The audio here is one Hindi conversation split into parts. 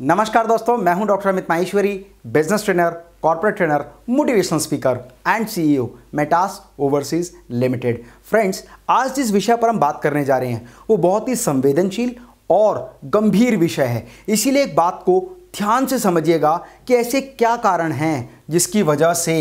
नमस्कार दोस्तों मैं हूं doctor Amit Maheshwari business trainer corporate trainer motivational speaker and CEO Metas overseas limited friends आज जिस विषय पर हम बात करने जा रहे हैं वो बहुत ही संवेदनशील और गंभीर विषय है इसीलिए एक बात को ध्यान से समझिएगा कि ऐसे क्या कारण हैं जिसकी वजह से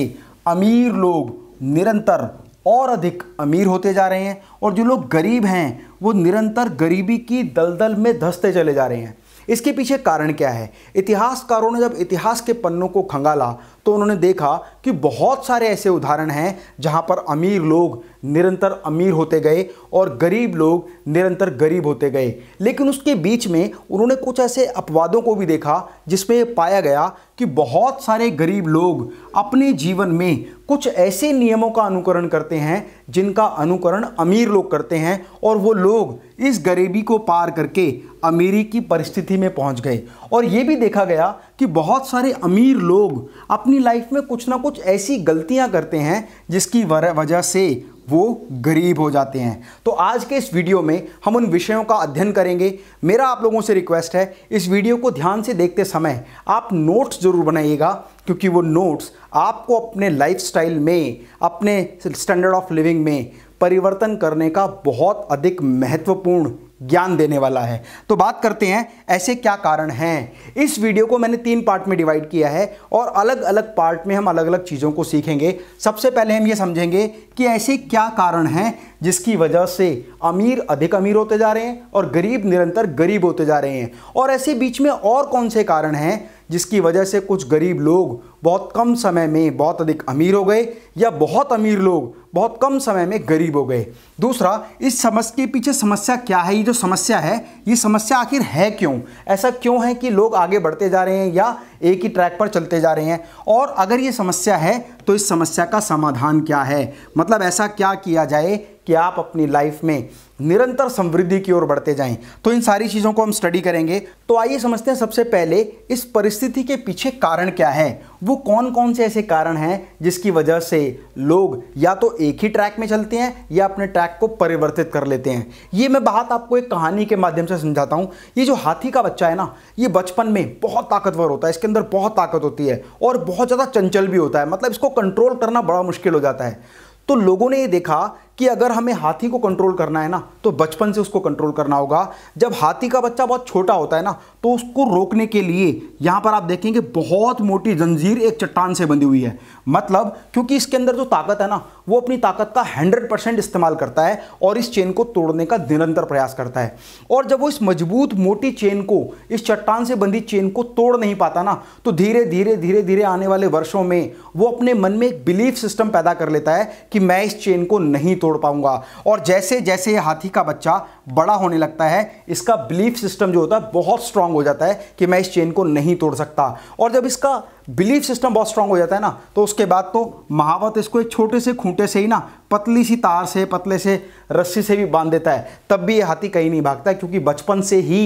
अमीर लोग निरंतर और अधिक अमीर होते जा रहे हैं और जो लोग गरीब हैं वो निरंतर गरीबी की दलदल में धंसते चले जा रहे हैं इसके पीछे कारण क्या है इतिहासकारों ने जब इतिहास के पन्नों को खंगाला तो उन्होंने देखा कि बहुत सारे ऐसे उदाहरण हैं जहाँ पर अमीर लोग निरंतर अमीर होते गए और गरीब लोग निरंतर गरीब होते गए लेकिन उसके बीच में उन्होंने कुछ ऐसे अपवादों को भी देखा जिसमें पाया गया कि बहुत सारे गरीब लोग अपने जीवन में कुछ ऐसे नियमों का अनुकरण करते हैं जिनका अनुकरण अमीर लोग करते हैं और वो लोग इस गरीबी को पार करके अमीरी की परिस्थिति में पहुंच गए और ये भी देखा गया कि बहुत सारे अमीर लोग अपनी लाइफ में कुछ ना कुछ कुछ ऐसी गलतियां करते हैं जिसकी वजह से वो गरीब हो जाते हैं तो आज के इस वीडियो में हम उन विषयों का अध्ययन करेंगे मेरा आप लोगों से रिक्वेस्ट है इस वीडियो को ध्यान से देखते समय आप नोट्स ज़रूर बनाइएगा क्योंकि वो नोट्स आपको अपने लाइफस्टाइल में अपने स्टैंडर्ड ऑफ लिविंग में परिवर्तन करने का बहुत अधिक महत्वपूर्ण ज्ञान देने वाला है तो बात करते हैं ऐसे क्या कारण हैं इस वीडियो को मैंने तीन पार्ट में डिवाइड किया है और अलग अलग पार्ट में हम अलग अलग चीज़ों को सीखेंगे सबसे पहले हम ये समझेंगे कि ऐसे क्या कारण हैं जिसकी वजह से अमीर अधिक अमीर होते जा रहे हैं और गरीब निरंतर गरीब होते जा रहे हैं और ऐसे बीच में और कौन से कारण हैं जिसकी वजह से कुछ गरीब लोग बहुत कम समय में बहुत अधिक अमीर हो गए या बहुत अमीर लोग बहुत कम समय में गरीब हो गए दूसरा इस समस्या के पीछे समस्या क्या है ये जो समस्या है ये समस्या आखिर है क्यों ऐसा क्यों है कि लोग आगे बढ़ते जा रहे हैं या एक ही ट्रैक पर चलते जा रहे हैं और अगर ये समस्या है तो इस समस्या का समाधान क्या है मतलब ऐसा क्या किया जाए कि आप अपनी लाइफ में निरंतर समृद्धि की ओर बढ़ते जाएं तो इन सारी चीज़ों को हम स्टडी करेंगे तो आइए समझते हैं सबसे पहले इस परिस्थिति के पीछे कारण क्या है वो कौन कौन से ऐसे कारण हैं जिसकी वजह से लोग या तो एक ही ट्रैक में चलते हैं या अपने ट्रैक को परिवर्तित कर लेते हैं ये मैं बात आपको एक कहानी के माध्यम से समझाता हूँ ये जो हाथी का बच्चा है ना ये बचपन में बहुत ताकतवर होता है इसके अंदर बहुत ताकत होती है और बहुत ज़्यादा चंचल भी होता है मतलब इसको कंट्रोल करना बड़ा मुश्किल हो जाता है तो लोगों ने ये देखा कि अगर हमें हाथी को कंट्रोल करना है ना तो बचपन से उसको कंट्रोल करना होगा जब हाथी का बच्चा बहुत छोटा होता है ना तो उसको रोकने के लिए यहाँ पर आप देखेंगे बहुत मोटी जंजीर एक चट्टान से बंधी हुई है मतलब क्योंकि इसके अंदर जो ताकत है ना वो अपनी ताकत का हंड्रेड परसेंट इस्तेमाल करता है और इस चेन को तोड़ने का निरंतर प्रयास करता है और जब वो इस मजबूत मोटी चेन को इस चट्टान से बंधी चेन को तोड़ नहीं पाता ना तो धीरे धीरे धीरे धीरे आने वाले वर्षों में वो अपने मन में एक बिलीफ सिस्टम पैदा कर लेता है कि मैं इस चेन को नहीं तोड़ जोड़ पाऊंगा और जैसे जैसे हाथी का बच्चा बड़ा होने लगता है इसका बिलीफ सिस्टम जो होता है बहुत स्ट्रांग हो जाता है कि मैं इस चेन को नहीं तोड़ सकता और जब इसका बिलीफ सिस्टम बहुत स्ट्रांग हो जाता है ना तो उसके बाद तो महावत इसको एक छोटे से खूंटे से ही ना पतली सी तार से पतले से रस्सी से भी बांध देता है तब भी ये हाथी कहीं नहीं भागता क्योंकि बचपन से ही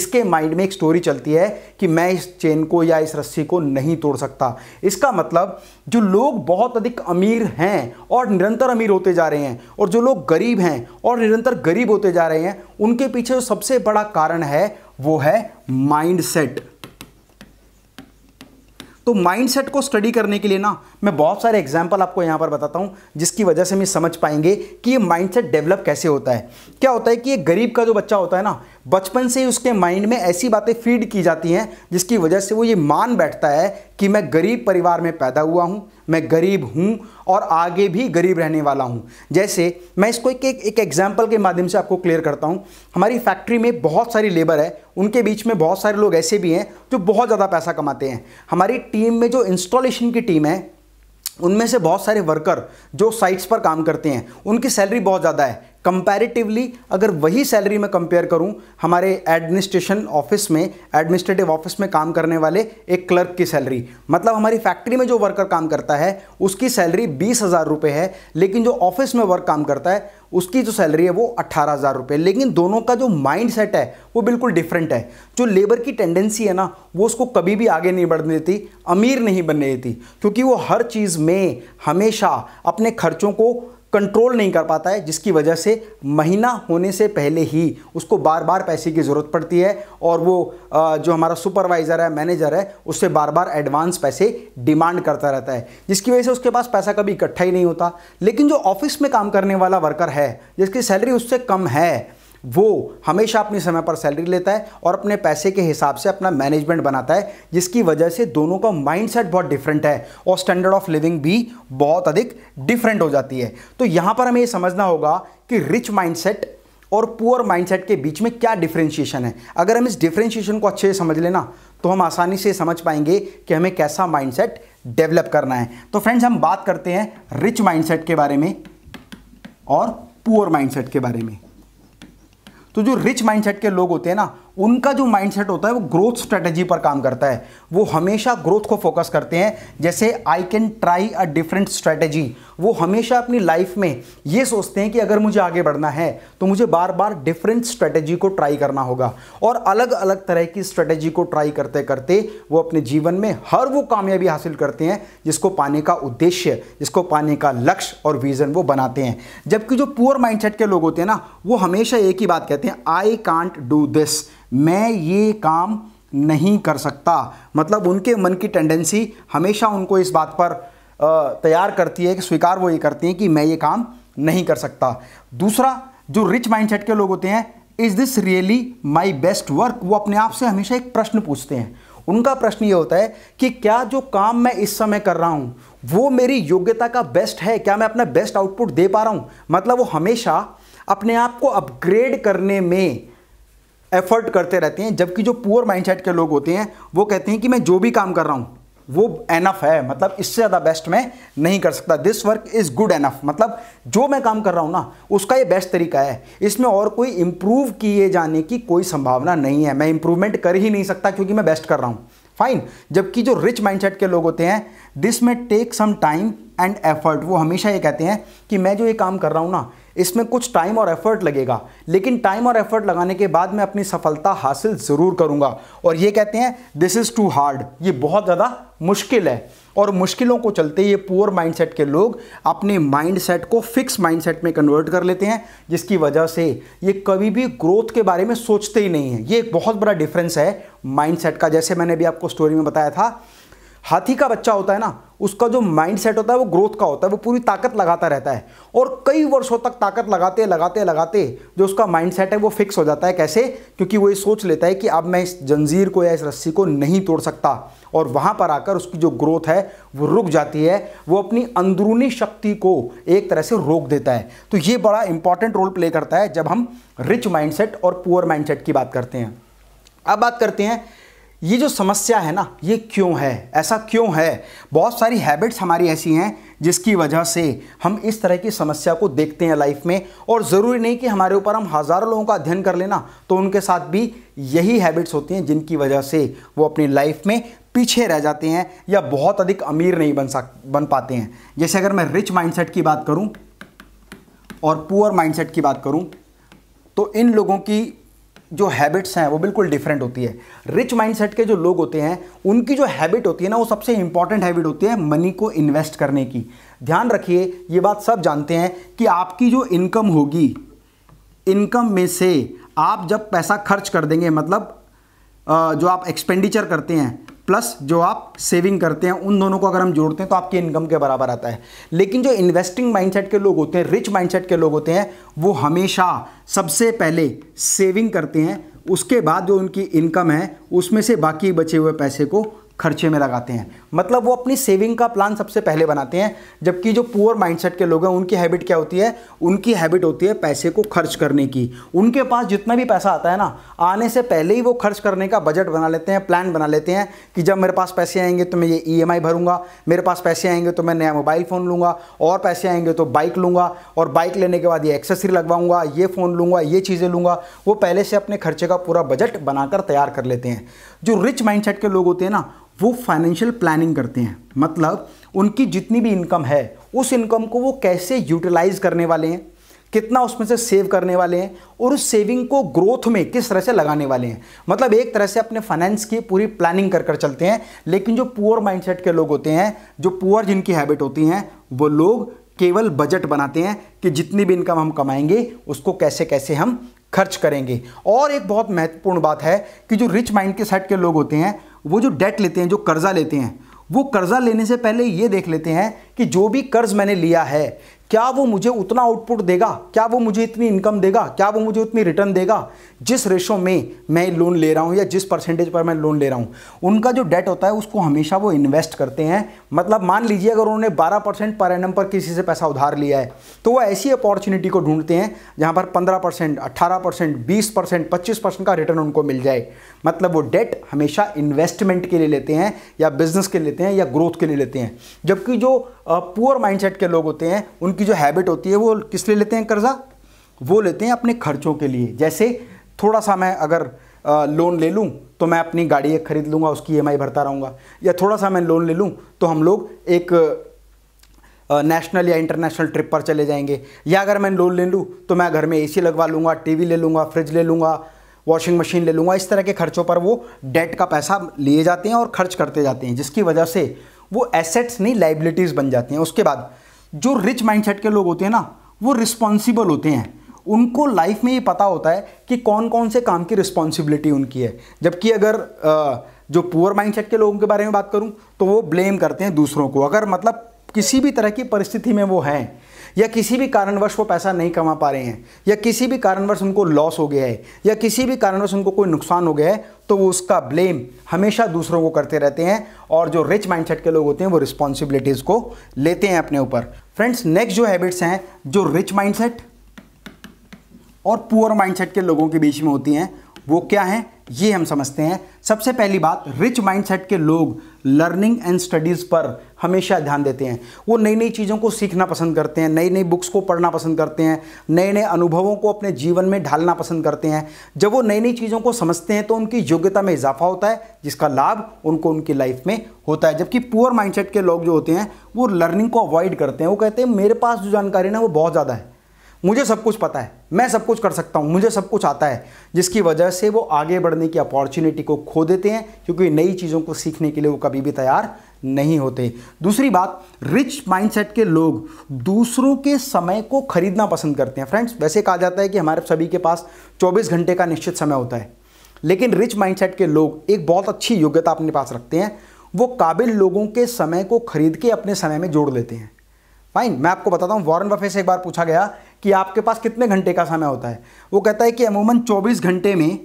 इसके माइंड में एक स्टोरी चलती है कि मैं इस चेन को या इस रस्सी को नहीं तोड़ सकता इसका मतलब जो लोग बहुत अधिक अमीर हैं और निरंतर अमीर होते जा रहे हैं और जो लोग गरीब हैं और निरंतर गरीब होते जा रहे हैं हैं उनके पीछे जो सबसे बड़ा कारण है वो है माइंडसेट तो माइंडसेट को स्टडी करने के लिए ना मैं बहुत सारे एग्जाम्पल आपको यहां पर बताता हूं जिसकी वजह से हम समझ पाएंगे कि ये माइंडसेट डेवलप कैसे होता है क्या होता है कि एक गरीब का जो बच्चा होता है ना बचपन से ही उसके माइंड में ऐसी बातें फीड की जाती हैं जिसकी वजह से वो ये मान बैठता है कि मैं गरीब परिवार में पैदा हुआ हूँ मैं गरीब हूँ और आगे भी गरीब रहने वाला हूँ जैसे मैं इसको एक एक एग्जाम्पल के माध्यम से आपको क्लियर करता हूँ हमारी फैक्ट्री में बहुत सारी लेबर है उनके बीच में बहुत सारे लोग ऐसे भी हैं जो बहुत ज़्यादा पैसा कमाते हैं हमारी टीम में जो इंस्टॉलेशन की टीम है उनमें से बहुत सारे वर्कर जो साइट्स पर काम करते हैं उनकी सैलरी बहुत ज़्यादा है कंपैरेटिवली अगर वही सैलरी में कंपेयर करूं हमारे एडमिनिस्ट्रेशन ऑफिस में एडमिनिस्ट्रेटिव ऑफिस में काम करने वाले एक क्लर्क की सैलरी मतलब हमारी फैक्ट्री में जो वर्कर काम करता है उसकी सैलरी बीस हज़ार रुपये है लेकिन जो ऑफिस में वर्क काम करता है उसकी जो सैलरी है वो अट्ठारह हज़ार रुपये लेकिन दोनों का जो माइंड सेट है वो बिल्कुल डिफरेंट है जो लेबर की टेंडेंसी है ना वो उसको कभी भी आगे नहीं बढ़ने देती अमीर नहीं बनने देती क्योंकि वो हर चीज़ में हमेशा अपने खर्चों को कंट्रोल नहीं कर पाता है जिसकी वजह से महीना होने से पहले ही उसको बार बार पैसे की ज़रूरत पड़ती है और वो जो हमारा सुपरवाइज़र है मैनेजर है उससे बार बार एडवांस पैसे डिमांड करता रहता है जिसकी वजह से उसके पास पैसा कभी इकट्ठा ही नहीं होता लेकिन जो ऑफिस में काम करने वाला वर्कर है जिसकी सैलरी उससे कम है वो हमेशा अपने समय पर सैलरी लेता है और अपने पैसे के हिसाब से अपना मैनेजमेंट बनाता है जिसकी वजह से दोनों का माइंडसेट बहुत डिफरेंट है और स्टैंडर्ड ऑफ लिविंग भी बहुत अधिक डिफरेंट हो जाती है तो यहाँ पर हमें ये समझना होगा कि रिच माइंडसेट और पुअर माइंडसेट के बीच में क्या डिफ्रेंशिएशन है अगर हम इस डिफ्रेंशिएशन को अच्छे से समझ लेना तो हम आसानी से समझ पाएंगे कि हमें कैसा माइंडसेट डेवलप करना है तो फ्रेंड्स हम बात करते हैं रिच माइंडसेट के बारे में और पुअर माइंडसेट के बारे में तो जो रिच माइंडसेट के लोग होते हैं ना उनका जो माइंडसेट होता है वो ग्रोथ स्ट्रेटजी पर काम करता है वो हमेशा ग्रोथ को फोकस करते हैं जैसे I can try a different strategy वो हमेशा अपनी लाइफ में ये सोचते हैं कि अगर मुझे आगे बढ़ना है तो मुझे बार बार डिफरेंट स्ट्रेटजी को ट्राई करना होगा और अलग अलग तरह की स्ट्रेटजी को ट्राई करते करते वो अपने जीवन में हर वो कामयाबी हासिल करते हैं जिसको पाने का उद्देश्य जिसको पाने का लक्ष्य और विज़न वो बनाते हैं जबकि जो पुअर माइंडसेट के लोग होते हैं ना वो हमेशा एक ही बात कहते हैं आई कांट डू दिस मैं ये काम नहीं कर सकता मतलब उनके मन की टेंडेंसी हमेशा उनको इस बात पर तैयार करती है कि स्वीकार वो ये करती हैं कि मैं ये काम नहीं कर सकता दूसरा जो रिच माइंडसेट के लोग होते हैं is this really my best work वो अपने आप से हमेशा एक प्रश्न पूछते हैं उनका प्रश्न ये होता है कि क्या जो काम मैं इस समय कर रहा हूँ वो मेरी योग्यता का बेस्ट है क्या मैं अपना बेस्ट आउटपुट दे पा रहा हूँ मतलब वो हमेशा अपने आप को अपग्रेड करने में एफर्ट करते रहते हैं जबकि जो पुअर माइंडसेट के लोग होते हैं वो कहते हैं कि मैं जो भी काम कर रहा हूँ वो एनफ है मतलब इससे ज़्यादा बेस्ट मैं नहीं कर सकता this work is good enough मतलब जो मैं काम कर रहा हूँ ना उसका ये बेस्ट तरीका है इसमें और कोई इम्प्रूव किए जाने की कोई संभावना नहीं है मैं इम्प्रूवमेंट कर ही नहीं सकता क्योंकि मैं बेस्ट कर रहा हूँ फाइन जबकि जो रिच माइंडसेट के लोग होते हैं दिस में take some time and effort वो हमेशा ये कहते हैं कि मैं जो ये काम कर रहा हूँ ना इसमें कुछ टाइम और एफर्ट लगेगा लेकिन टाइम और एफर्ट लगाने के बाद मैं अपनी सफलता हासिल ज़रूर करूँगा और ये कहते हैं दिस इज़ टू हार्ड ये बहुत ज़्यादा मुश्किल है और मुश्किलों को चलते ये पुअर माइंडसेट के लोग अपने माइंडसेट को फिक्स माइंडसेट में कन्वर्ट कर लेते हैं जिसकी वजह से ये कभी भी ग्रोथ के बारे में सोचते ही नहीं है ये एक बहुत बड़ा डिफरेंस है माइंडसेट का जैसे मैंने भी आपको स्टोरी में बताया था हाथी का बच्चा होता है ना उसका जो माइंड सेट होता है वो ग्रोथ का होता है वो पूरी ताकत लगाता रहता है और कई वर्षों तक ताकत लगाते लगाते लगाते जो उसका माइंड सेट है वो फिक्स हो जाता है कैसे क्योंकि वो ये सोच लेता है कि अब मैं इस जंजीर को या इस रस्सी को नहीं तोड़ सकता और वहाँ पर आकर उसकी जो ग्रोथ है वो रुक जाती है वो अपनी अंदरूनी शक्ति को एक तरह से रोक देता है तो ये बड़ा इंपॉर्टेंट रोल प्ले करता है जब हम रिच सेट और पुअर सेट की बात करते हैं अब बात करते हैं ये जो समस्या है ना ये क्यों है ऐसा क्यों है बहुत सारी हैबिट्स हमारी ऐसी हैं जिसकी वजह से हम इस तरह की समस्या को देखते हैं लाइफ में और ज़रूरी नहीं कि हमारे ऊपर हम हज़ारों लोगों का अध्ययन कर लेना तो उनके साथ भी यही हैबिट्स होती हैं जिनकी वजह से वो अपनी लाइफ में पीछे रह जाते हैं या बहुत अधिक अमीर नहीं बन सक बन पाते हैं जैसे अगर मैं रिच माइंडसेट की बात करूं और पुअर माइंडसेट की बात करूं तो इन लोगों की जो हैबिट्स हैं वो बिल्कुल डिफरेंट होती है रिच माइंडसेट के जो लोग होते हैं उनकी जो हैबिट होती है ना वो सबसे इंपॉर्टेंट हैबिट होती है मनी को इन्वेस्ट करने की ध्यान रखिए ये बात सब जानते हैं कि आपकी जो इनकम होगी इनकम में से आप जब पैसा खर्च कर देंगे मतलब जो आप एक्सपेंडिचर करते हैं प्लस जो आप सेविंग करते हैं उन दोनों को अगर हम जोड़ते हैं तो आपकी इनकम के बराबर आता है लेकिन जो इन्वेस्टिंग माइंडसेट के लोग होते हैं रिच माइंडसेट के लोग होते हैं वो हमेशा सबसे पहले सेविंग करते हैं उसके बाद जो उनकी इनकम है उसमें से बाकी बचे हुए पैसे को खर्चे में लगाते हैं मतलब वो अपनी सेविंग का प्लान सबसे पहले बनाते हैं जबकि जो पुअर माइंडसेट के लोग हैं उनकी हैबिट क्या होती है उनकी हैबिट होती है पैसे को खर्च करने की उनके पास जितना भी पैसा आता है ना आने से पहले ही वो खर्च करने का बजट बना लेते हैं प्लान बना लेते हैं कि जब मेरे पास पैसे आएंगे तो मैं ये ई e भरूंगा मेरे पास पैसे आएंगे तो मैं नया मोबाइल फ़ोन लूँगा और पैसे आएंगे तो बाइक लूँगा और बाइक लेने के बाद ये एक्सेसरी लगवाऊंगा ये फ़ोन लूँगा ये चीज़ें लूँगा वो पहले से अपने खर्चे का पूरा बजट बनाकर तैयार कर लेते हैं जो रिच माइंडसेट के लोग होते हैं ना वो फाइनेंशियल प्लानिंग करते हैं मतलब उनकी जितनी भी इनकम है उस इनकम को वो कैसे यूटिलाइज करने वाले हैं कितना उसमें से सेव करने वाले हैं और उस सेविंग को ग्रोथ में किस तरह से लगाने वाले हैं मतलब एक तरह से अपने फाइनेंस की पूरी प्लानिंग कर कर चलते हैं लेकिन जो पुअर माइंडसेट के लोग होते हैं जो पुअर जिनकी हैबिट होती हैं वो लोग केवल बजट बनाते हैं कि जितनी भी इनकम हम कमाएंगे उसको कैसे कैसे हम खर्च करेंगे और एक बहुत महत्वपूर्ण बात है कि जो रिच माइंड के सेट के लोग होते हैं वो जो डेट लेते हैं जो कर्ज़ा लेते हैं वो कर्ज़ा लेने से पहले ये देख लेते हैं कि जो भी कर्ज़ मैंने लिया है क्या वो मुझे उतना आउटपुट देगा क्या वो मुझे इतनी इनकम देगा क्या वो मुझे उतनी रिटर्न देगा जिस रेशो में मैं लोन ले रहा हूँ या जिस परसेंटेज पर मैं लोन ले रहा हूँ उनका जो डेट होता है उसको हमेशा वो इन्वेस्ट करते हैं मतलब मान लीजिए अगर उन्होंने 12 परसेंट पर एन पर किसी से पैसा उधार लिया है तो वो ऐसी अपॉर्चुनिटी को ढूंढते हैं जहाँ पर 15 परसेंट अट्ठारह परसेंट बीस परसेंट पच्चीस परसेंट का रिटर्न उनको मिल जाए मतलब वो डेट हमेशा इन्वेस्टमेंट के लिए लेते हैं या बिजनेस के लिए लेते हैं या ग्रोथ के लिए लेते हैं जबकि जो पुअर माइंडसेट के लोग होते हैं उनकी जो हैबिट होती है वो किस लिए लेते हैं कर्जा वो लेते हैं अपने खर्चों के लिए जैसे थोड़ा सा मैं अगर लोन ले लूँ तो मैं अपनी गाड़ी एक खरीद लूँगा उसकी ई भरता रहूँगा या थोड़ा सा मैं लोन ले लूँ तो हम लोग एक नेशनल या इंटरनेशनल ट्रिप पर चले जाएंगे या अगर मैं लोन ले लूँ तो मैं घर में एसी लगवा लूँगा टीवी ले लूँगा फ्रिज ले लूँगा वॉशिंग मशीन ले लूँगा इस तरह के खर्चों पर वो डेट का पैसा लिए जाते हैं और खर्च करते जाते हैं जिसकी वजह से वो एसेट्स नहीं लाइबिलिटीज़ बन जाती हैं उसके बाद जो रिच माइंड के लोग होते हैं ना वो रिस्पॉन्सिबल होते हैं उनको लाइफ में ये पता होता है कि कौन कौन से काम की रिस्पॉन्सिबिलिटी उनकी है जबकि अगर जो पुअर माइंडसेट के लोगों के बारे में बात करूँ तो वो ब्लेम करते हैं दूसरों को अगर मतलब किसी भी तरह की परिस्थिति में वो हैं या किसी भी कारणवश वो पैसा नहीं कमा पा रहे हैं या किसी भी कारणवश उनको लॉस हो गया है या किसी भी कारणवश उनको कोई नुकसान हो गया है तो वो उसका ब्लेम हमेशा दूसरों को करते रहते हैं और जो रिच माइंडसेट के लोग होते हैं वो रिस्पॉन्सिबिलिटीज़ को लेते हैं अपने ऊपर फ्रेंड्स नेक्स्ट जो हैबिट्स हैं जो रिच माइंडसेट और पुअर माइंडसेट के लोगों के बीच में होती हैं वो क्या हैं ये हम समझते हैं सबसे पहली बात रिच माइंडसेट के लोग लर्निंग एंड स्टडीज़ पर हमेशा ध्यान देते हैं वो नई नई चीज़ों को सीखना पसंद करते हैं नई नई बुक्स को पढ़ना पसंद करते हैं नए नए अनुभवों को अपने जीवन में ढालना पसंद करते हैं जब वो नई नई चीज़ों को समझते हैं तो उनकी योग्यता में इजाफा होता है जिसका लाभ उनको उनकी लाइफ में होता है जबकि पुअर माइंड के लोग जो होते हैं वो लर्निंग को अवॉइड करते हैं वो कहते हैं मेरे पास जो जानकारी ना वो बहुत ज़्यादा है मुझे सब कुछ पता है मैं सब कुछ कर सकता हूँ मुझे सब कुछ आता है जिसकी वजह से वो आगे बढ़ने की अपॉर्चुनिटी को खो देते हैं क्योंकि नई चीज़ों को सीखने के लिए वो कभी भी तैयार नहीं होते दूसरी बात रिच माइंडसेट के लोग दूसरों के समय को खरीदना पसंद करते हैं फ्रेंड्स वैसे कहा जाता है कि हमारे सभी के पास 24 घंटे का निश्चित समय होता है लेकिन रिच माइंडसेट के लोग एक बहुत अच्छी योग्यता अपने पास रखते हैं वो काबिल लोगों के समय को खरीद के अपने समय में जोड़ लेते हैं फाइन मैं आपको बताता हूँ वॉरेन बफे से एक बार पूछा गया कि आपके पास कितने घंटे का समय होता है वो कहता है कि अमूमन 24 घंटे में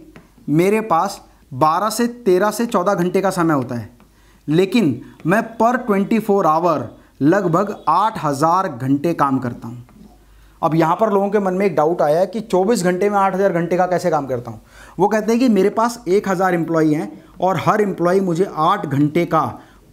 मेरे पास 12 से 13 से 14 घंटे का समय होता है लेकिन मैं पर 24 आवर लगभग 8000 घंटे काम करता हूँ अब यहाँ पर लोगों के मन में एक डाउट आया है कि 24 घंटे में 8000 घंटे का कैसे काम करता हूँ वो कहते हैं कि मेरे पास 1000 हज़ार एम्प्लॉयी हैं और हर एम्प्लॉई मुझे 8 घंटे का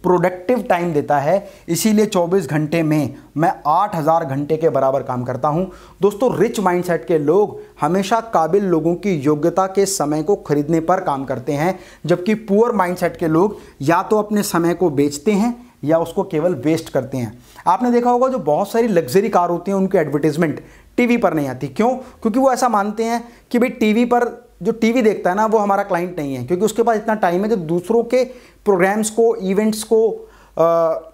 प्रोडक्टिव टाइम देता है इसीलिए 24 घंटे में मैं 8000 घंटे के बराबर काम करता हूं दोस्तों रिच माइंडसेट के लोग हमेशा काबिल लोगों की योग्यता के समय को खरीदने पर काम करते हैं जबकि पुअर माइंडसेट के लोग या तो अपने समय को बेचते हैं या उसको केवल वेस्ट करते हैं आपने देखा होगा जो बहुत सारी लग्जरी कार होती हैं उनकी एडवर्टीजमेंट टीवी पर नहीं आती क्यों क्योंकि वो ऐसा मानते हैं कि भाई टीवी पर जो टीवी देखता है ना वो हमारा क्लाइंट नहीं है क्योंकि उसके पास इतना टाइम है जो दूसरों के प्रोग्राम्स को इवेंट्स को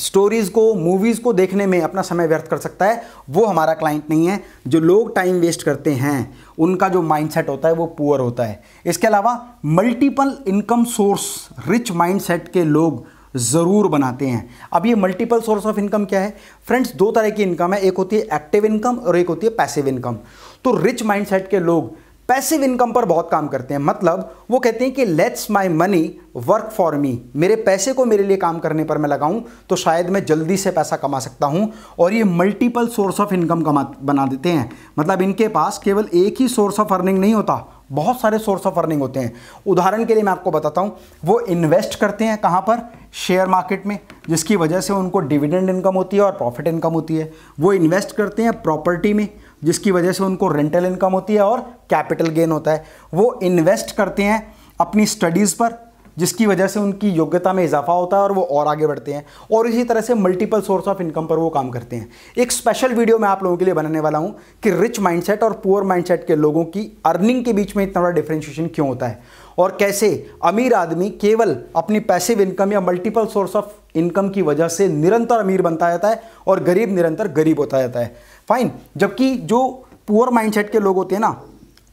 स्टोरीज़ को मूवीज़ को देखने में अपना समय व्यर्थ कर सकता है वो हमारा क्लाइंट नहीं है जो लोग टाइम वेस्ट करते हैं उनका जो माइंडसेट होता है वो पुअर होता है इसके अलावा multiple income source rich mindset के लोग ज़रूर बनाते हैं अब ये मल्टीपल सोर्स ऑफ इनकम क्या है फ्रेंड्स दो तरह की इनकम है एक होती है एक्टिव इनकम और एक होती है पैसिव इनकम तो रिच माइंडसेट के लोग पैसिव इनकम पर बहुत काम करते हैं मतलब वो कहते हैं कि let's my money work for me मेरे पैसे को मेरे लिए काम करने पर मैं लगाऊं तो शायद मैं जल्दी से पैसा कमा सकता हूं और ये मल्टीपल सोर्स ऑफ इनकम कमा बना देते हैं मतलब इनके पास केवल एक ही सोर्स ऑफ अर्निंग नहीं होता बहुत सारे सोर्स ऑफ अर्निंग होते हैं उदाहरण के लिए मैं आपको बताता हूँ वो इन्वेस्ट करते हैं कहाँ पर शेयर मार्केट में जिसकी वजह से उनको डिविडेंड इनकम होती है और प्रॉफिट इनकम होती है वो इन्वेस्ट करते हैं प्रॉपर्टी में जिसकी वजह से उनको रेंटल इनकम होती है और कैपिटल गेन होता है वो इन्वेस्ट करते हैं अपनी स्टडीज़ पर जिसकी वजह से उनकी योग्यता में इजाफा होता है और वो और आगे बढ़ते हैं और इसी तरह से मल्टीपल सोर्स ऑफ इनकम पर वो काम करते हैं एक स्पेशल वीडियो मैं आप लोगों के लिए बनाने वाला हूँ कि रिच माइंडसेट और पुअर माइंडसेट के लोगों की अर्निंग के बीच में इतना बड़ा डिफ्रेंशिएशन क्यों होता है और कैसे अमीर आदमी केवल अपनी पैसिव इनकम या मल्टीपल सोर्स ऑफ इनकम की वजह से निरंतर अमीर बनता जाता है और गरीब निरंतर गरीब होता जाता है फाइन जबकि जो पुअर माइंडसेट के लोग होते हैं ना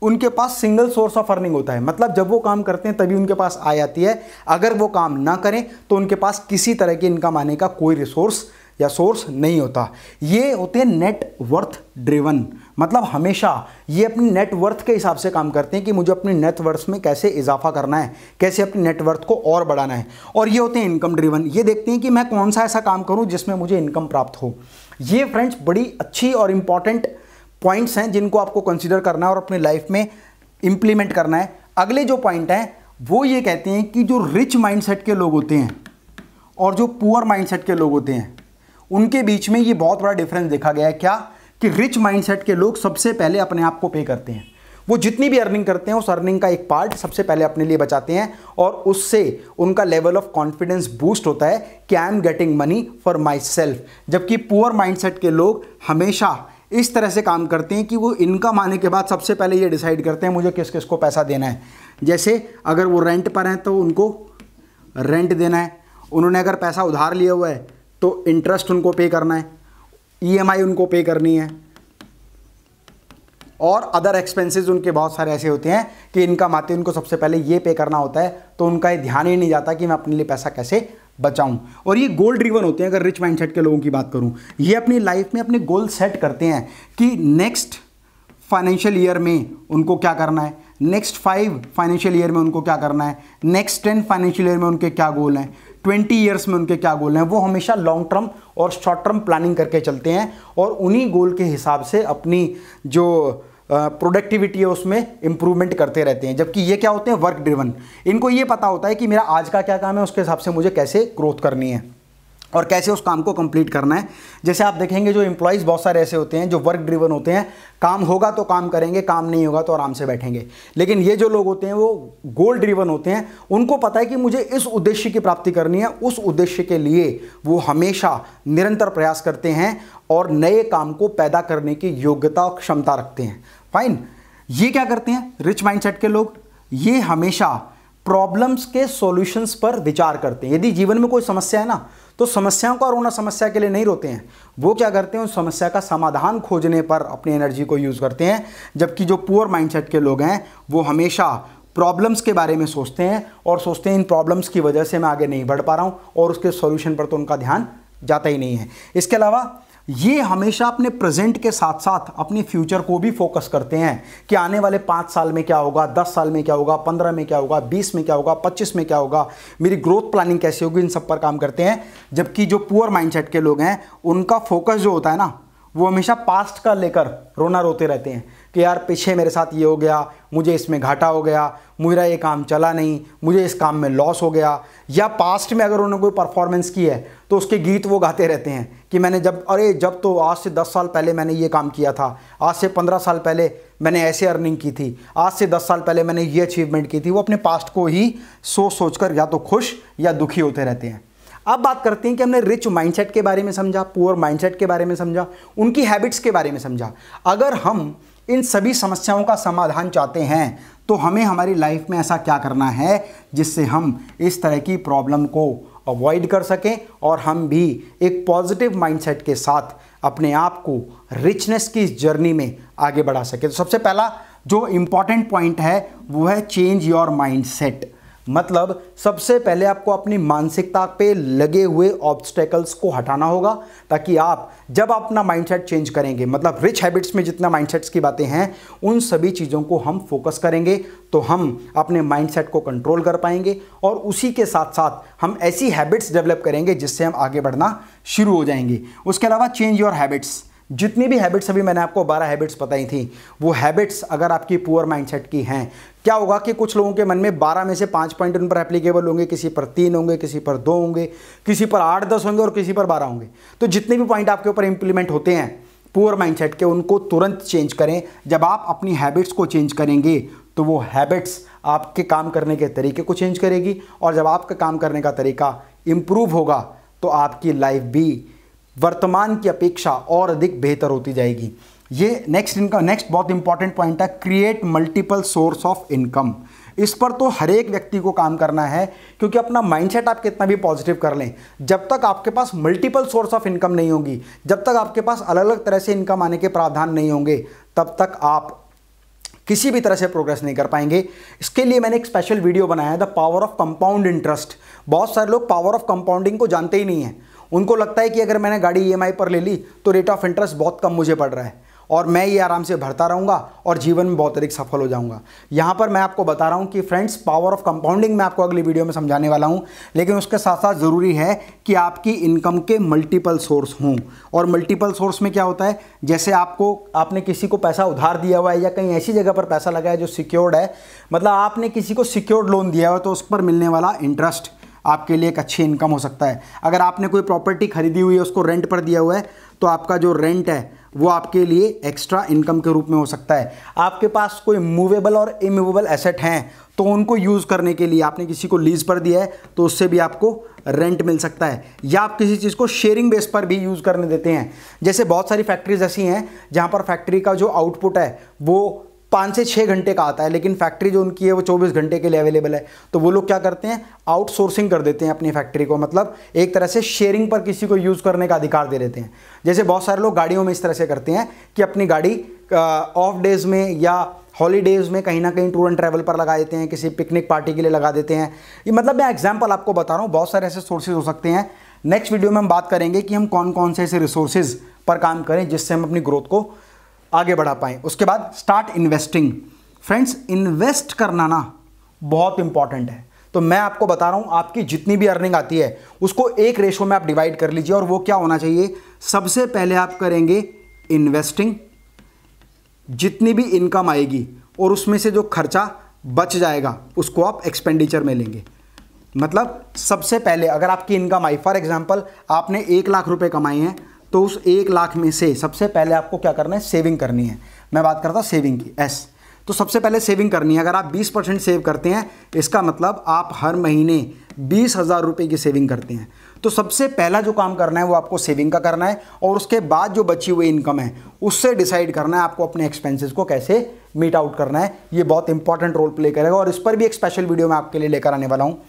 उनके पास सिंगल सोर्स ऑफ अर्निंग होता है मतलब जब वो काम करते हैं तभी उनके पास आय आती है अगर वो काम ना करें तो उनके पास किसी तरह की इनकम आने का कोई रिसोर्स या सोर्स नहीं होता ये होते हैं नेट वर्थ ड्रिवन मतलब हमेशा ये अपने नेटवर्थ के हिसाब से काम करते हैं कि मुझे अपने नेटवर्थ में कैसे इजाफा करना है कैसे अपने नेटवर्थ को और बढ़ाना है और ये होते हैं इनकम ड्रिवन ये देखते हैं कि मैं कौन सा ऐसा काम करूँ जिसमें मुझे इनकम प्राप्त हो ये फ्रेंड्स बड़ी अच्छी और इम्पॉर्टेंट पॉइंट्स हैं जिनको आपको कंसिडर करना है और अपने लाइफ में इम्प्लीमेंट करना है अगले जो पॉइंट हैं वो ये कहते हैं कि जो रिच माइंडसेट के लोग होते हैं और जो पुअर माइंडसेट के लोग होते हैं उनके बीच में ये बहुत बड़ा डिफरेंस देखा गया है क्या कि रिच माइंडसेट के लोग सबसे पहले अपने आप को पे करते हैं वो जितनी भी अर्निंग करते हैं उस अर्निंग का एक पार्ट सबसे पहले अपने लिए बचाते हैं और उससे उनका लेवल ऑफ कॉन्फिडेंस बूस्ट होता है कि I am getting money for myself जबकि पुअर माइंडसेट के लोग हमेशा इस तरह से काम करते हैं कि वो इनकम आने के बाद सबसे पहले ये डिसाइड करते हैं मुझे किस किस को पैसा देना है जैसे अगर वो रेंट पर हैं तो उनको रेंट देना है उन्होंने अगर पैसा उधार लिया हुआ है तो इंटरेस्ट उनको पे करना है ईएमआई e उनको पे करनी है और अदर एक्सपेंसेस उनके बहुत सारे ऐसे होते हैं कि इनकम आते उनको सबसे पहले ये पे करना होता है तो उनका ये ध्यान ही नहीं जाता कि मैं अपने लिए पैसा कैसे बचाऊं और ये गोल ड्रीवन होते हैं अगर रिच माइंडसेट के लोगों की बात करूं ये अपनी लाइफ में अपने गोल सेट करते हैं कि नेक्स्ट फाइनेंशियल ईयर में उनको क्या करना है नेक्स्ट फाइव फाइनेंशियल ईयर में उनको क्या करना है नेक्स्ट टेन फाइनेंशियल ईयर में उनके क्या गोल हैं ट्वेंटी ईयर्स में उनके क्या गोल हैं वो हमेशा लॉन्ग टर्म और शॉर्ट टर्म प्लानिंग करके चलते हैं और उन्हीं गोल के हिसाब से अपनी जो प्रोडक्टिविटी है उसमें इंप्रूवमेंट करते रहते हैं जबकि ये क्या होते हैं वर्क ड्रिवन इनको ये पता होता है कि मेरा आज का क्या काम है उसके हिसाब से मुझे कैसे ग्रोथ करनी है और कैसे उस काम को कंप्लीट करना है जैसे आप देखेंगे जो इम्प्लॉयज़ बहुत सारे ऐसे होते हैं जो वर्क ड्रिवन होते हैं काम होगा तो काम करेंगे काम नहीं होगा तो आराम से बैठेंगे लेकिन ये जो लोग होते हैं वो गोल ड्रिवन होते हैं उनको पता है कि मुझे इस उद्देश्य की प्राप्ति करनी है उस उद्देश्य के लिए वो हमेशा निरंतर प्रयास करते हैं और नए काम को पैदा करने की योग्यता और क्षमता रखते हैं फाइन ये क्या करते हैं रिच माइंडसेट के लोग ये हमेशा प्रॉब्लम्स के सॉल्यूशंस पर विचार करते हैं यदि जीवन में कोई समस्या है ना तो समस्याओं का रोना समस्या के लिए नहीं रोते हैं वो क्या करते हैं उस समस्या का समाधान खोजने पर अपनी एनर्जी को यूज़ करते हैं जबकि जो पुअर माइंडसेट के लोग हैं वो हमेशा प्रॉब्लम्स के बारे में सोचते हैं और सोचते हैं इन प्रॉब्लम्स की वजह से मैं आगे नहीं बढ़ पा रहा हूँ और उसके सोल्यूशन पर तो उनका ध्यान जाता ही नहीं है इसके अलावा ये हमेशा अपने प्रेजेंट के साथ साथ अपने फ्यूचर को भी फोकस करते हैं कि आने वाले पाँच साल में क्या होगा दस साल में क्या होगा पंद्रह में क्या होगा बीस में क्या होगा पच्चीस में क्या होगा मेरी ग्रोथ प्लानिंग कैसे होगी इन सब पर काम करते हैं जबकि जो पुअर माइंडसेट के लोग हैं उनका फोकस जो होता है ना वो हमेशा पास्ट का लेकर रोना रोते रहते हैं कि यार पीछे मेरे साथ ये हो गया मुझे इसमें घाटा हो गया मेरा ये काम चला नहीं मुझे इस काम में लॉस हो गया या पास्ट में अगर उन्होंने कोई परफॉर्मेंस की है तो उसके गीत वो गाते रहते हैं कि मैंने जब अरे जब तो आज से दस साल पहले मैंने ये काम किया था आज से पंद्रह साल पहले मैंने ऐसे अर्निंग की थी आज से दस साल पहले मैंने ये अचीवमेंट की थी वो अपने पास्ट को ही सोच सोच कर या तो खुश या दुखी होते रहते हैं अब बात करते हैं कि हमने रिच माइंडसेट के बारे में समझा पुअर माइंडसेट के बारे में समझा उनकी हैबिट्स के बारे में समझा अगर हम इन सभी समस्याओं का समाधान चाहते हैं तो हमें हमारी लाइफ में ऐसा क्या करना है जिससे हम इस तरह की प्रॉब्लम को अवॉइड कर सकें और हम भी एक पॉजिटिव माइंडसेट के साथ अपने आप को रिचनेस की इस जर्नी में आगे बढ़ा सकें तो सबसे पहला जो इम्पॉर्टेंट पॉइंट है वो है चेंज योर माइंडसेट मतलब सबसे पहले आपको अपनी मानसिकता पे लगे हुए ऑब्स्टेकल्स को हटाना होगा ताकि आप जब अपना माइंडसेट चेंज करेंगे मतलब रिच हैबिट्स में जितना माइंडसेट्स की बातें हैं उन सभी चीज़ों को हम फोकस करेंगे तो हम अपने माइंडसेट को कंट्रोल कर पाएंगे और उसी के साथ साथ हम ऐसी हैबिट्स डेवलप करेंगे जिससे हम आगे बढ़ना शुरू हो जाएंगे उसके अलावा चेंज योर हैबिट्स जितनी भी हैबिट्स अभी मैंने आपको 12 हैबिट्स बताई थी वो हैबिट्स अगर आपकी पुअर माइंडसेट की हैं क्या होगा कि कुछ लोगों के मन में बारह में से पाँच पॉइंट उन पर एप्लीकेबल होंगे किसी पर तीन होंगे किसी पर दो होंगे किसी पर आठ दस होंगे और किसी पर बारह होंगे तो जितने भी पॉइंट आपके ऊपर इंप्लीमेंट होते हैं पुअर माइंडसेट के उनको तुरंत चेंज करें जब आप अपनी हैबिट्स को चेंज करेंगे तो वो हैबिट्स आपके काम करने के तरीके को चेंज करेगी और जब आपका काम करने का तरीका इम्प्रूव होगा तो आपकी लाइफ भी वर्तमान की अपेक्षा और अधिक बेहतर होती जाएगी ये नेक्स्ट इनकम नेक्स्ट बहुत इंपॉर्टेंट पॉइंट है create multiple source of income इस पर तो हर एक व्यक्ति को काम करना है क्योंकि अपना माइंडसेट आप कितना भी पॉजिटिव कर लें जब तक आपके पास मल्टीपल सोर्स ऑफ इनकम नहीं होगी जब तक आपके पास अलग अलग तरह से इनकम आने के प्रावधान नहीं होंगे तब तक आप किसी भी तरह से प्रोग्रेस नहीं कर पाएंगे इसके लिए मैंने एक स्पेशल वीडियो बनाया है the power of compound interest बहुत सारे लोग पावर ऑफ कंपाउंडिंग को जानते ही नहीं हैं उनको लगता है कि अगर मैंने गाड़ी ई e पर ले ली तो रेट ऑफ इंटरेस्ट बहुत कम मुझे पड़ रहा है और मैं ये आराम से भरता रहूँगा और जीवन में बहुत अधिक सफल हो जाऊँगा यहाँ पर मैं आपको बता रहा हूँ कि फ्रेंड्स पावर ऑफ कंपाउंडिंग मैं आपको अगली वीडियो में समझाने वाला हूँ लेकिन उसके साथ साथ ज़रूरी है कि आपकी इनकम के मल्टीपल सोर्स हों और मल्टीपल सोर्स में क्या होता है जैसे आपको आपने किसी को पैसा उधार दिया हुआ है या कहीं ऐसी जगह पर पैसा लगा है जो सिक्योर्ड है मतलब आपने किसी को सिक्योर्ड लोन दिया हुआ तो उस पर मिलने वाला इंटरेस्ट आपके लिए एक अच्छी इनकम हो सकता है अगर आपने कोई प्रॉपर्टी खरीदी हुई है उसको रेंट पर दिया हुआ है तो आपका जो रेंट है वो आपके लिए एक्स्ट्रा इनकम के रूप में हो सकता है आपके पास कोई मूवेबल और इमूवेबल एसेट हैं तो उनको यूज़ करने के लिए आपने किसी को लीज पर दिया है तो उससे भी आपको रेंट मिल सकता है या आप किसी चीज़ को शेयरिंग बेस पर भी यूज़ करने देते हैं जैसे बहुत सारी फैक्ट्रीज ऐसी हैं जहाँ पर फैक्ट्री का जो आउटपुट है वो पाँच से छः घंटे का आता है लेकिन फैक्ट्री जो उनकी है वो चौबीस घंटे के लिए अवेलेबल है तो वो लोग क्या करते हैं आउटसोर्सिंग कर देते हैं अपनी फैक्ट्री को मतलब एक तरह से शेयरिंग पर किसी को यूज़ करने का अधिकार दे देते हैं जैसे बहुत सारे लोग गाड़ियों में इस तरह से करते हैं कि अपनी गाड़ी ऑफ डेज़ में या हॉलीडेज़ में कहीं ना कहीं टूर एंड ट्रैवल पर लगा देते हैं किसी पिकनिक पार्टी के लिए लगा देते हैं ये मतलब मैं एग्जाम्पल आपको बता रहा हूँ बहुत सारे ऐसे सोर्सेज हो सकते हैं नेक्स्ट वीडियो में हम बात करेंगे कि हम कौन कौन से ऐसे रिसोर्सेज पर काम करें जिससे हम अपनी ग्रोथ को आगे बढ़ा पाए उसके बाद स्टार्ट इन्वेस्टिंग फ्रेंड्स इन्वेस्ट करना ना बहुत इंपॉर्टेंट है तो मैं आपको बता रहा हूं आपकी जितनी भी अर्निंग आती है उसको एक रेशो में आप डिवाइड कर लीजिए और वो क्या होना चाहिए सबसे पहले आप करेंगे इन्वेस्टिंग जितनी भी इनकम आएगी और उसमें से जो खर्चा बच जाएगा उसको आप एक्सपेंडिचर में लेंगे मतलब सबसे पहले अगर आपकी इनकम आई फॉर एग्जाम्पल आपने एक लाख रुपए कमाए हैं तो उस एक लाख में से सबसे पहले आपको क्या करना है सेविंग करनी है मैं बात करता हूँ सेविंग की एस तो सबसे पहले सेविंग करनी है अगर आप 20 परसेंट सेव करते हैं इसका मतलब आप हर महीने बीस हज़ार रुपये की सेविंग करते हैं तो सबसे पहला जो काम करना है वो आपको सेविंग का करना है और उसके बाद जो बची हुई इनकम है उससे डिसाइड करना है आपको अपने एक्सपेंसेस को कैसे मीट आउट करना है ये बहुत इंपॉर्टेंट रोल प्ले करेगा और इस पर भी एक स्पेशल वीडियो मैं आपके लिए लेकर आने वाला हूँ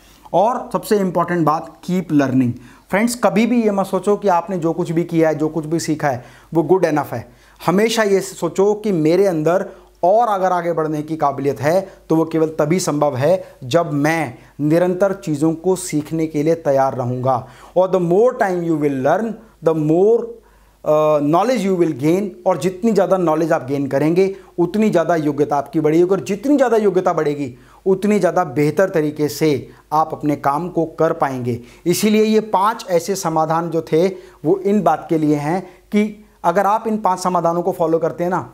और सबसे इंपॉर्टेंट बात कीप लर्निंग फ्रेंड्स कभी भी ये मत सोचो कि आपने जो कुछ भी किया है जो कुछ भी सीखा है वो गुड एनफ है हमेशा ये सोचो कि मेरे अंदर और अगर आगे बढ़ने की काबिलियत है तो वो केवल तभी संभव है जब मैं निरंतर चीज़ों को सीखने के लिए तैयार रहूँगा और the more time you will learn the more knowledge you will gain और जितनी ज़्यादा नॉलेज आप गेन करेंगे उतनी ज़्यादा योग्यता आपकी बढ़ेगी और जितनी ज़्यादा योग्यता बढ़ेगी उतनी ज़्यादा बेहतर तरीके से आप अपने काम को कर पाएंगे इसीलिए ये पांच ऐसे समाधान जो थे वो इन बात के लिए हैं कि अगर आप इन पांच समाधानों को फॉलो करते हैं ना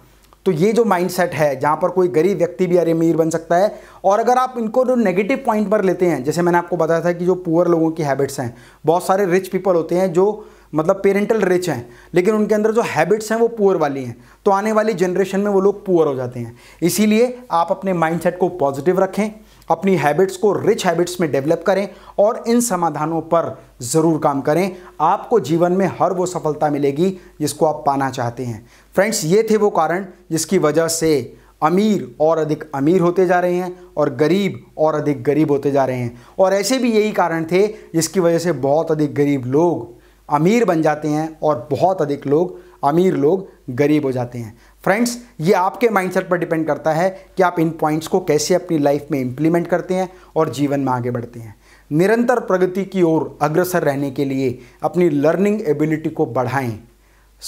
तो ये जो माइंडसेट है जहाँ पर कोई गरीब व्यक्ति भी अरे अमीर बन सकता है और अगर आप इनको जो नेगेटिव पॉइंट पर लेते हैं जैसे मैंने आपको बताया था कि जो पुअर लोगों की हैबिट्स हैं बहुत सारे रिच पीपल होते हैं जो मतलब पेरेंटल रिच हैं लेकिन उनके अंदर जो हैबिट्स हैं वो पुअर वाली हैं तो आने वाली जनरेशन में वो लोग पुअर हो जाते हैं इसीलिए आप अपने माइंडसेट को पॉजिटिव रखें अपनी हैबिट्स को रिच हैबिट्स में डेवलप करें और इन समाधानों पर ज़रूर काम करें आपको जीवन में हर वो सफलता मिलेगी जिसको आप पाना चाहते हैं फ्रेंड्स ये थे वो कारण जिसकी वजह से अमीर और अधिक अमीर होते जा रहे हैं और गरीब और अधिक गरीब होते जा रहे हैं और ऐसे भी यही कारण थे जिसकी वजह से बहुत अधिक गरीब लोग अमीर बन जाते हैं और बहुत अधिक लोग अमीर लोग गरीब हो जाते हैं फ्रेंड्स ये आपके माइंडसेट पर डिपेंड करता है कि आप इन पॉइंट्स को कैसे अपनी लाइफ में इम्प्लीमेंट करते हैं और जीवन में आगे बढ़ते हैं निरंतर प्रगति की ओर अग्रसर रहने के लिए अपनी लर्निंग एबिलिटी को बढ़ाएं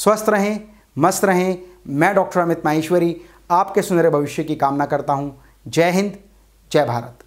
स्वस्थ रहें मस्त रहें मैं डॉक्टर अमित माहेश्वरी आपके सुनहरे भविष्य की कामना करता हूँ जय हिंद जय भारत